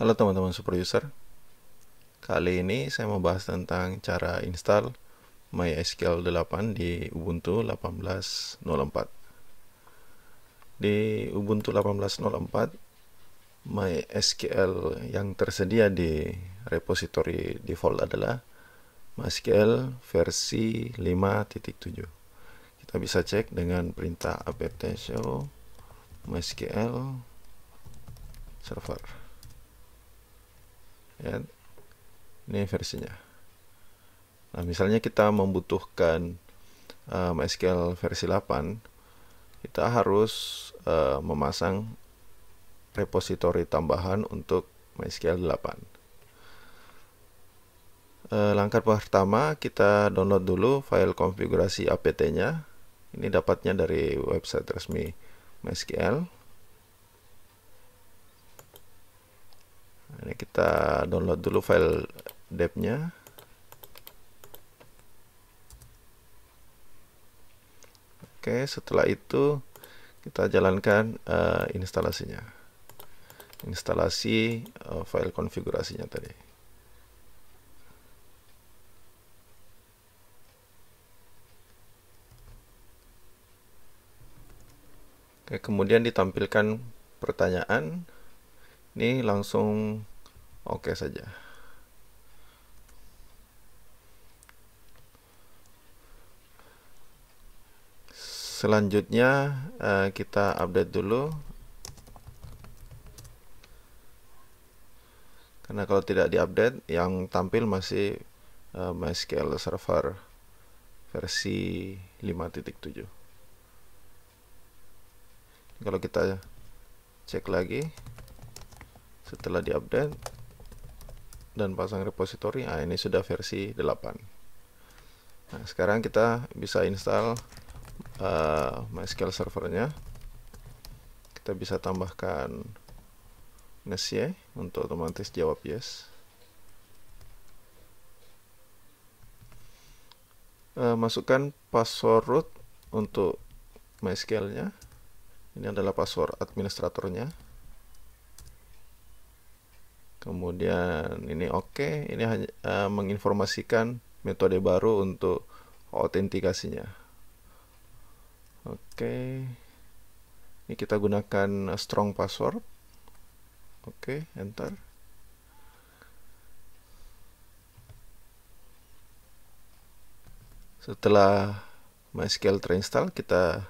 Halo teman-teman super user Kali ini saya mau bahas tentang cara install MySQL 8 di Ubuntu 18.04 Di Ubuntu 18.04 MySQL yang tersedia di repository default adalah MySQL versi 5.7 kita bisa cek dengan perintah apt show mysql server ya. ini versinya nah misalnya kita membutuhkan uh, MySQL versi 8 kita harus uh, memasang repository tambahan untuk MySQL 8 uh, eh, langkah pertama kita download dulu file konfigurasi apt-nya ini dapatnya dari website resmi MySQL ini kita download dulu file depnya oke setelah itu kita jalankan uh, instalasinya instalasi uh, file konfigurasinya tadi Oke, kemudian ditampilkan pertanyaan ini langsung Oke okay saja. Selanjutnya eh, kita update dulu. Karena kalau tidak diupdate yang tampil masih eh, MySQL server versi 5.7. Kalau kita cek lagi setelah diupdate dan pasang repository nah ini sudah versi 8 nah sekarang kita bisa install uh, MySQL servernya kita bisa tambahkan nesye untuk otomatis jawab yes uh, masukkan password root untuk MySQL-nya. Ini adalah password administratornya kemudian ini oke okay. ini hanya uh, menginformasikan metode baru untuk autentikasinya oke okay. ini kita gunakan strong password oke okay, enter setelah MySQL terinstall kita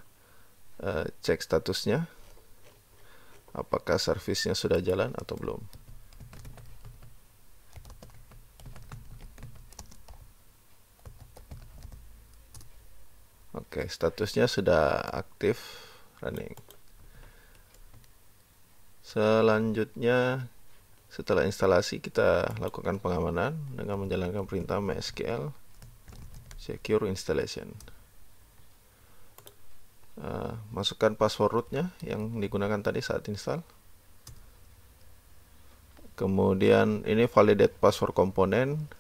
uh, cek statusnya apakah servicenya sudah jalan atau belum Oke, statusnya sudah aktif running. Selanjutnya setelah instalasi kita lakukan pengamanan dengan menjalankan perintah MySQL secure installation. Uh, masukkan password rootnya yang digunakan tadi saat install. Kemudian ini validate password komponen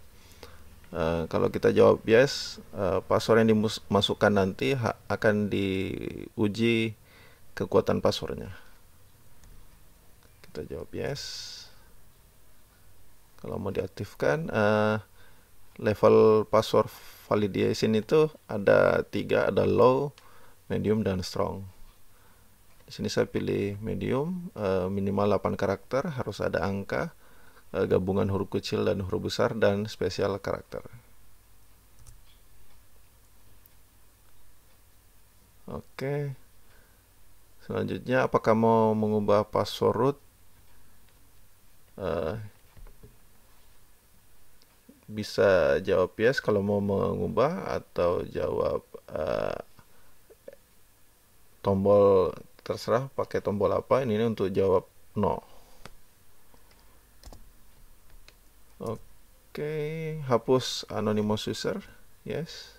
Uh, kalau kita jawab yes, uh, password yang dimasukkan nanti akan diuji kekuatan passwordnya. Kita jawab yes. Kalau mau diaktifkan, uh, level password validation itu ada tiga, ada low, medium, dan strong. Di sini saya pilih medium, uh, minimal 8 karakter, harus ada angka Eh, gabungan huruf kecil dan huruf besar dan spesial karakter. Oke. Selanjutnya apakah mau mengubah password root? Uh, eh, bisa jawab yes kalau mau mengubah atau jawab uh, tombol terserah pakai tombol apa ini untuk jawab no. Oke, hapus anonymous user yes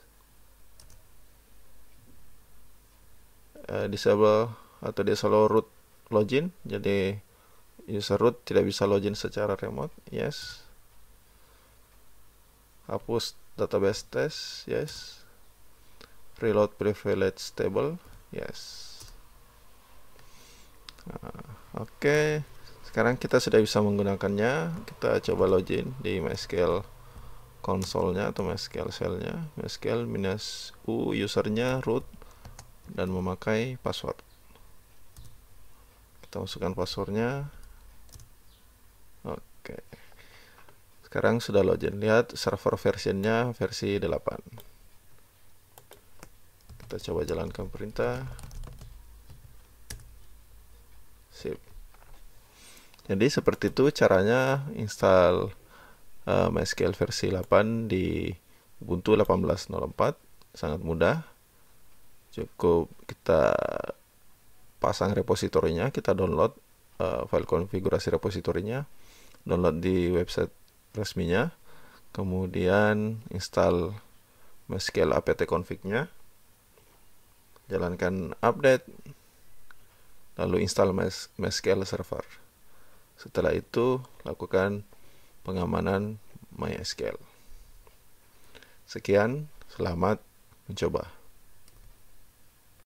uh, disable atau disable root login jadi user root tidak bisa login secara remote yes hapus database test yes reload privilege table yes ah, Oke. Okay sekarang kita sudah bisa menggunakannya kita coba login di MySQL konsolnya atau MySQL cellnya MySQL minus u usernya root dan memakai password kita masukkan passwordnya oke sekarang sudah login lihat server versionnya versi 8 kita coba jalankan perintah sip jadi seperti itu caranya install uh, MySQL versi 8 di Ubuntu 18.04. Sangat mudah. Cukup kita pasang repositorinya, kita download uh, file konfigurasi repositorinya, download di website resminya, kemudian install MySQL apt config-nya, jalankan update, lalu install MySQL server. Setelah itu, lakukan pengamanan MySQL. Sekian, selamat mencoba.